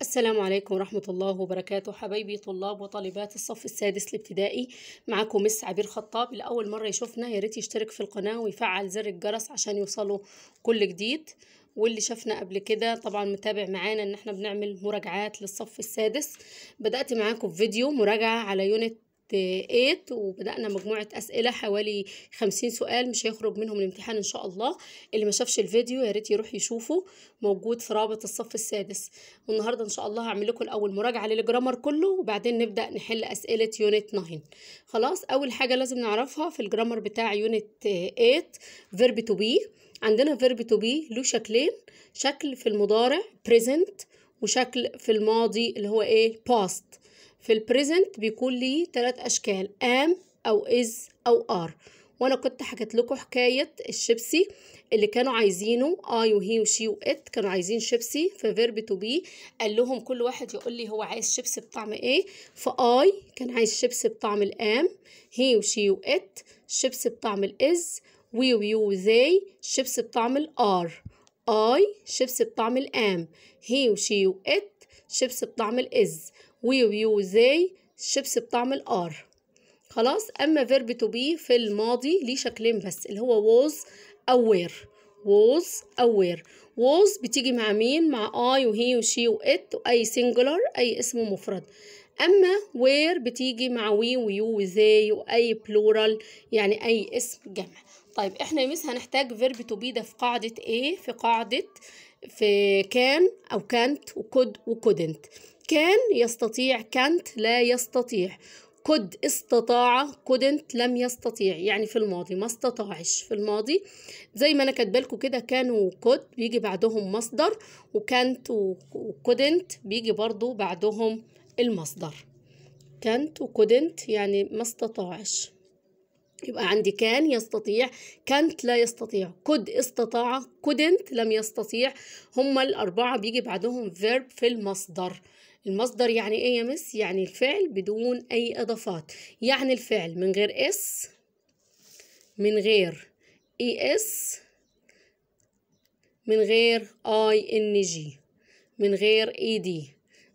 السلام عليكم ورحمة الله وبركاته حبايبي طلاب وطالبات الصف السادس الابتدائي معاكم مس عبير خطاب لأول مرة يشوفنا يا ريت يشترك في القناة ويفعل زر الجرس عشان يوصله كل جديد واللي شافنا قبل كده طبعا متابع معانا ان احنا بنعمل مراجعات للصف السادس بدأت معاكم في فيديو مراجعة على يونت 8 وبدأنا مجموعة أسئلة حوالي 50 سؤال مش هيخرج منهم الامتحان إن شاء الله اللي ما شافش الفيديو يا ريت يروح يشوفه موجود في رابط الصف السادس والنهاردة إن شاء الله هعمل لكم الأول مراجعة للجرامر كله وبعدين نبدأ نحل أسئلة يونت 9 خلاص أول حاجة لازم نعرفها في الجرامر بتاع يونت 8 فيرب تو بي عندنا فيرب تو بي له شكلين شكل في المضارع present وشكل في الماضي اللي هو ايه past في البريزنت بيكون ليه تلات أشكال أم أو إز أو آر وأنا كنت حكيت لكم حكاية الشيبسي اللي كانوا عايزينه آي وهي وشي وإت كانوا عايزين شيبسي في فيرب تو بي قال لهم كل واحد يقول لي هو عايز شيبسي بطعم إيه فأي كان عايز شيبسي بطعم الآم هي وشي وإت شيبسي بطعم الإز وي ويو وذي شيبسي بطعم الآر آي شيبسي بطعم الآم هي وشي وإت شيبسي بطعم الإز ويو زي الشيبس بطعم الار خلاص اما فيرب تو بي في الماضي ليه شكلين بس اللي هو ووز او وير was aware was بتيجي مع مين مع I وهي وشي وات وأي singular أي اسم مفرد أما وير بتيجي مع we ويو وذي وأي plural يعني أي اسم جمع طيب احنا يا مس هنحتاج verb to be ده في قاعدة ايه في قاعدة في كان أو كانت وكود وكودنت كان يستطيع كانت لا يستطيع كد استطاع كودنت لم يستطيع يعني في الماضي ما استطاعش في الماضي زي ما انا كاتبالكوا كده كان وكد بيجي بعدهم مصدر وكانت وكودنت بيجي برضو بعدهم المصدر كانت وكودنت يعني ما استطاعش يبقى عندي كان يستطيع كانت لا يستطيع كد استطاع كودنت لم يستطيع هما الأربعة بيجي بعدهم فيرب في المصدر المصدر يعني ايه يا مس يعني الفعل بدون اي اضافات يعني الفعل من غير اس من غير اي اس من غير اي ان جي من غير اي دي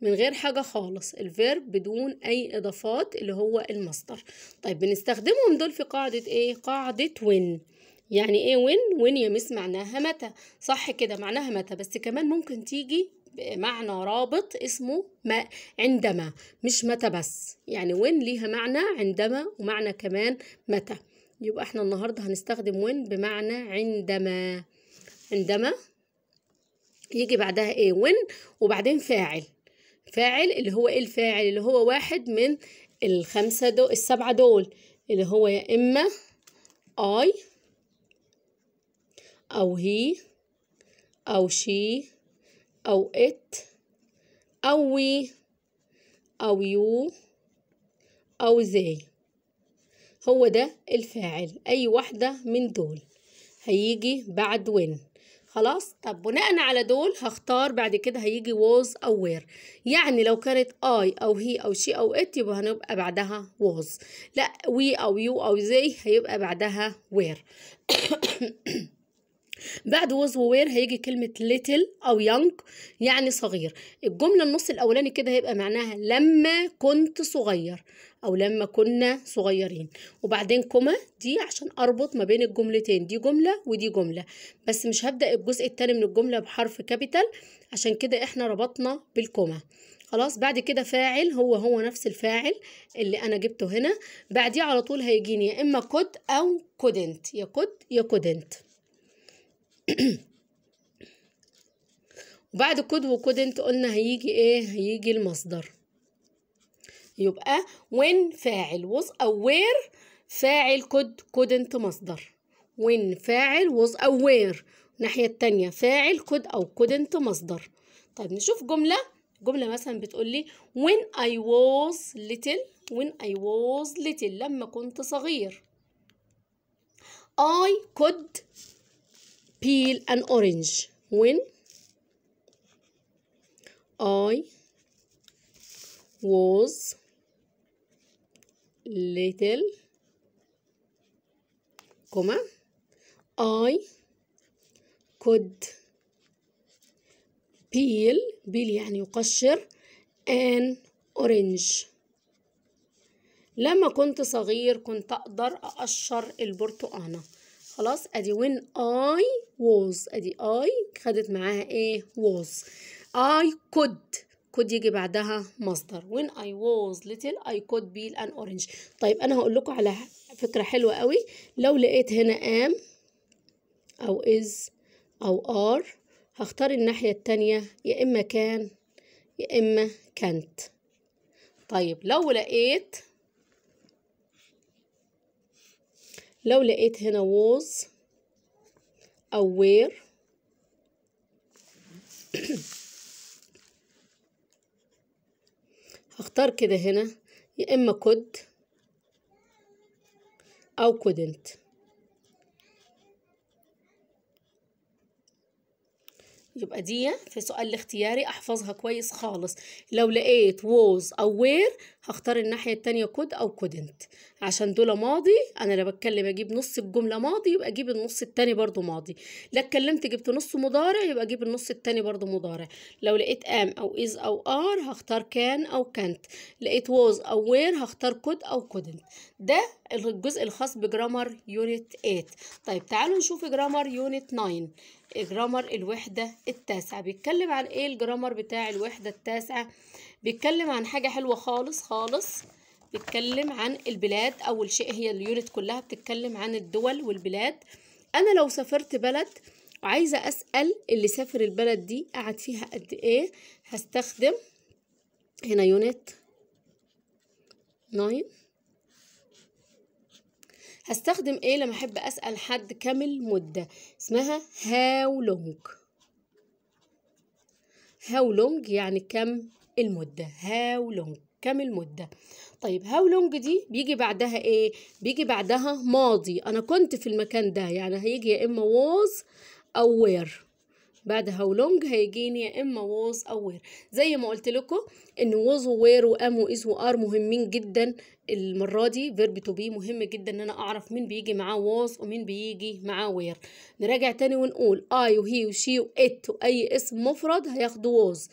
من غير حاجة خالص الفيرب بدون أي إضافات اللي هو المصدر طيب بنستخدمهم دول في قاعدة إيه؟ قاعدة وين يعني إيه وين؟ وين يا مس معناها متى صح كده معناها متى بس كمان ممكن تيجي معنى رابط اسمه ما عندما مش متى بس يعني وين ليها معنى عندما ومعنى كمان متى يبقى احنا النهاردة هنستخدم وين بمعنى عندما عندما يجي بعدها ايه وين وبعدين فاعل فاعل اللي هو ايه الفاعل اللي هو واحد من الخمسة دول السبعة دول اللي هو يا إما اي أو هي أو شي أو إت أو وي أو يو أو زي هو ده الفاعل أي واحدة من دول هيجي بعد وين خلاص طب بناء على دول هختار بعد كده هيجي was او وير يعني لو كانت I او هي او شي او it يبقى هنبقى بعدها was لا we او you او زي هيبقى بعدها وير بعد was ووير هيجي كلمة little أو young يعني صغير الجملة النص الأولاني كده هيبقى معناها لما كنت صغير أو لما كنا صغيرين وبعدين كوما دي عشان أربط ما بين الجملتين دي جملة ودي جملة بس مش هبدأ الجزء التاني من الجملة بحرف كابيتال عشان كده إحنا ربطنا بالكوما خلاص بعد كده فاعل هو هو نفس الفاعل اللي انا جبته هنا بعديه على طول هيجيني يا اما كود او كودنت يا كود يا كودنت وبعد كود وكودنت قلنا هيجي ايه هيجي المصدر يبقى when فاعل was aware فاعل كود كودنت مصدر when فاعل was aware الناحية التانية فاعل كود أو كودنت مصدر طيب نشوف جملة جملة مثلا بتقول لي when I was little when I was little لما كنت صغير I could peel an orange when I was little comma I could peel peel يعني يقشر an orange لما كنت صغير كنت أقدر أقشر البرتقانة خلاص ادي when I was ادي I خدت معاها ايه was I could could يجي بعدها مصدر when I was little I could be an orange طيب انا هقول لكم على فكرة حلوة قوي لو لقيت هنا am او is او are هختار الناحية التانية يا اما كان يا اما كانت طيب لو لقيت لو لقيت هنا was أو where هختار كده هنا يا إما could أو couldn't يبقى دي في سؤال الاختياري احفظها كويس خالص لو لقيت ووز او وير هختار الناحية التانية كود أو كودنت عشان دول ماضي أنا لو بتكلم أجيب نص الجملة ماضي يبقى أجيب النص التاني برضو ماضي لا اتكلمت جبت نص مضارع يبقى أجيب النص التاني برضو مضارع لو لقيت ام أو از أو ار هختار كان أو كانت لقيت ووز أو وير هختار كود أو كودنت ده الجزء الخاص بجرامر يونت 8 طيب تعالوا نشوف جرامر يونت 9 جرامر الوحدة التاسعة بيتكلم عن ايه الجرامر بتاع الوحدة التاسعة بيتكلم عن حاجة حلوة خالص خالص بيتكلم عن البلاد أول شيء هي اليونت كلها بتتكلم عن الدول والبلاد أنا لو سافرت بلد وعايزة أسأل اللي سافر البلد دي قعد فيها قد إيه هستخدم هنا يونت ناين هستخدم ايه لما احب اسال حد كم المده اسمها هاو لونج هاو لونج يعني كم المده هاو لونج كم المده طيب هاو لونج دي بيجي بعدها ايه بيجي بعدها ماضي انا كنت في المكان ده يعني هيجي يا اما was او where بعد هاو لونج هيجيني يا اما ووز او وير زي ما قلت لكم ان ووز ووير وام واز وار مهمين جدا المره دي فيرب تو بي مهم جدا ان انا اعرف مين بيجي معاه ووز ومين بيجي معاه وير نراجع تاني ونقول اي وهي وشي وات واي اسم مفرد هياخدوا ووز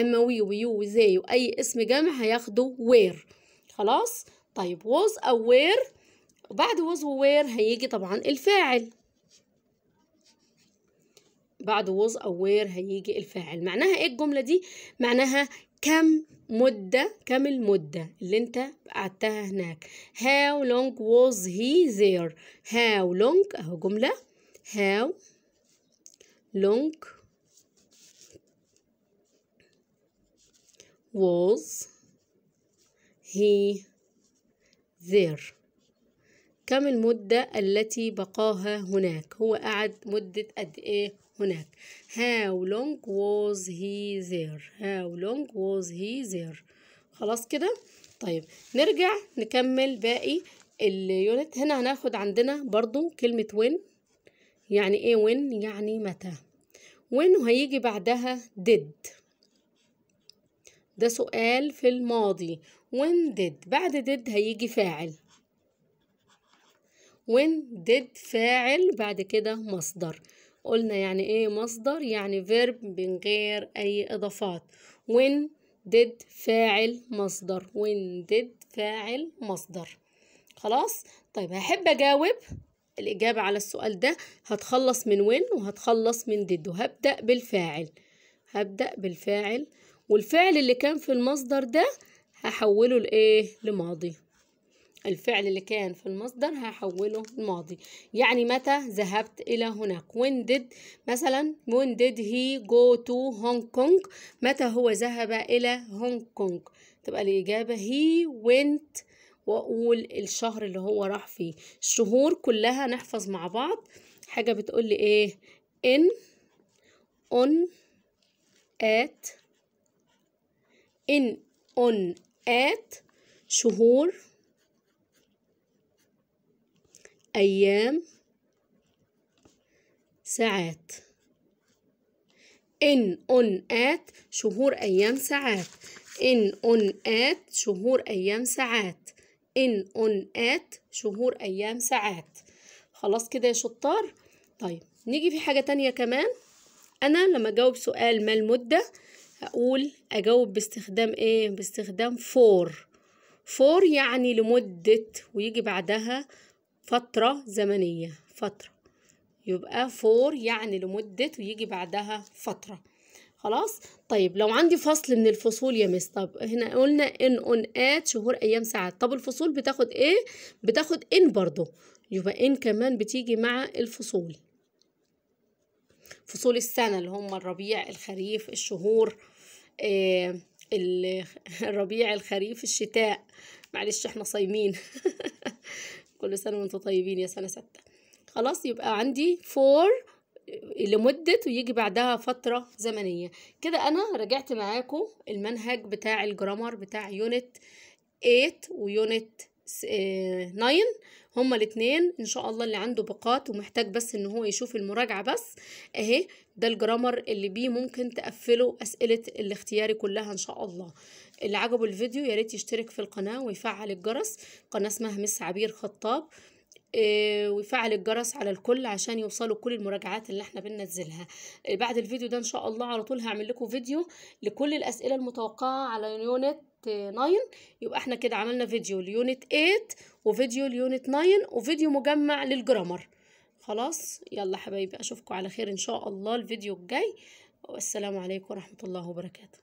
اما وي ويو وزي واي اسم جمع هياخدوا وير خلاص طيب ووز او وير بعد ووز ووير هيجي طبعا الفاعل بعد was أو where هيجي الفاعل معناها إيه الجملة دي؟ معناها كم مدة كم المدة اللي انت قعدتها هناك how long was he there how long اهو جملة how long was he there كم المدة التي بقاها هناك هو قعد مدة قد ايه هناك how long was he there how long was he there خلاص كده طيب نرجع نكمل باقي اليونت هنا هناخد عندنا برضو كلمة when يعني ايه when يعني متى when وهيجي بعدها did ده سؤال في الماضي when did بعد did هيجي فاعل when did فاعل بعد كده مصدر قلنا يعني ايه مصدر يعني verb من غير اي اضافات when did فاعل مصدر when did فاعل مصدر خلاص طيب هحب اجاوب الإجابة على السؤال ده هتخلص من وين وهتخلص من ديد وهبدأ بالفاعل هبدأ بالفاعل والفعل اللي كان في المصدر ده هحوله لإيه لماضي الفعل اللي كان في المصدر هحوله الماضي يعني متى ذهبت إلى هناك when did مثلا when did he go to Hong Kong متى هو ذهب إلى هونج كونج تبقى الإجابة he went وأقول الشهر اللي هو راح فيه الشهور كلها نحفظ مع بعض حاجة بتقول لي إيه in on at in on at شهور أيام ساعات إن أون آت شهور أيام ساعات إن أون آت شهور أيام ساعات إن أون آت شهور أيام ساعات خلاص كده يا شطار طيب نيجي في حاجة تانية كمان أنا لما أجاوب سؤال ما المدة أقول أجاوب باستخدام إيه باستخدام فور فور يعني لمدة ويجي بعدها فترة زمنية فترة يبقى فور يعني لمدة ويجي بعدها فترة خلاص طيب لو عندي فصل من الفصول يا مس طب هنا قلنا ان اون ات شهور ايام ساعات طب الفصول بتاخد ايه بتاخد ان برضو يبقى ان كمان بتيجي مع الفصول فصول السنة اللي هم الربيع الخريف الشهور آه الربيع الخريف الشتاء معلش احنا صايمين كل سنة وانتم طيبين يا سنة ستة خلاص يبقى عندي فور لمدة ويجي بعدها فترة زمنية كده أنا رجعت معاكم المنهج بتاع الجرامر بتاع يونت 8 ويونت 9 هما الاتنين ان شاء الله اللي عنده باقات ومحتاج بس ان هو يشوف المراجعة بس اهي ده الجرامر اللي بيه ممكن تقفله اسئلة الاختياري كلها ان شاء الله اللي عجبه الفيديو ياريت يشترك في القناة ويفعل الجرس قناة اسمها مس عبير خطاب آه، ويفعل الجرس على الكل عشان يوصلوا كل المراجعات اللي احنا بننزلها آه، بعد الفيديو ده ان شاء الله على طول هعمل لكم فيديو لكل الاسئله المتوقعه على يونت 9 يبقى احنا كده عملنا فيديو ليونت 8 وفيديو ليونت 9 وفيديو مجمع للجرامر خلاص يلا حبايبي اشوفكم على خير ان شاء الله الفيديو الجاي والسلام عليكم ورحمه الله وبركاته